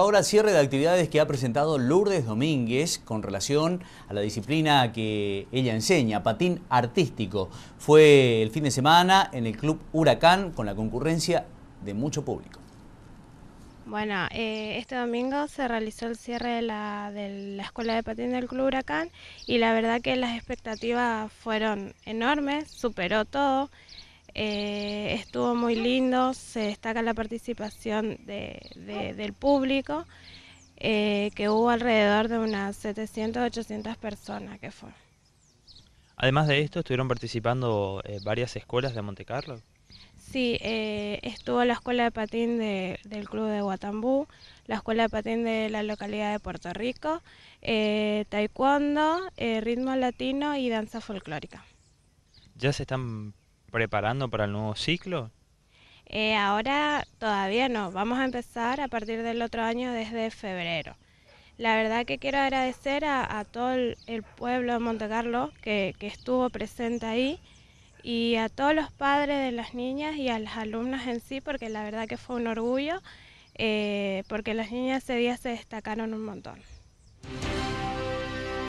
Ahora cierre de actividades que ha presentado Lourdes Domínguez con relación a la disciplina que ella enseña, patín artístico. Fue el fin de semana en el Club Huracán con la concurrencia de mucho público. Bueno, eh, este domingo se realizó el cierre de la Escuela de Patín del Club Huracán y la verdad que las expectativas fueron enormes, superó todo. Eh, estuvo muy lindo, se destaca la participación del público, eh, que hubo alrededor de unas 700, 800 personas que fueron Además de esto, estuvieron participando eh, varias escuelas de Monte Carlo. Sí, estuvo la escuela de patín del club de Guatambú, la escuela de patín de la localidad de Puerto Rico, taekwondo, ritmo latino y danza folclórica. ¿Ya se están preparando para el nuevo ciclo? Eh, ahora todavía no, vamos a empezar a partir del otro año desde febrero. La verdad que quiero agradecer a, todo el, pueblo de Monte Carlo que, estuvo presente ahí y a todos los padres de las niñas y a las alumnas en sí, porque la verdad que fue un orgullo, eh, porque las niñas ese día se destacaron un montón.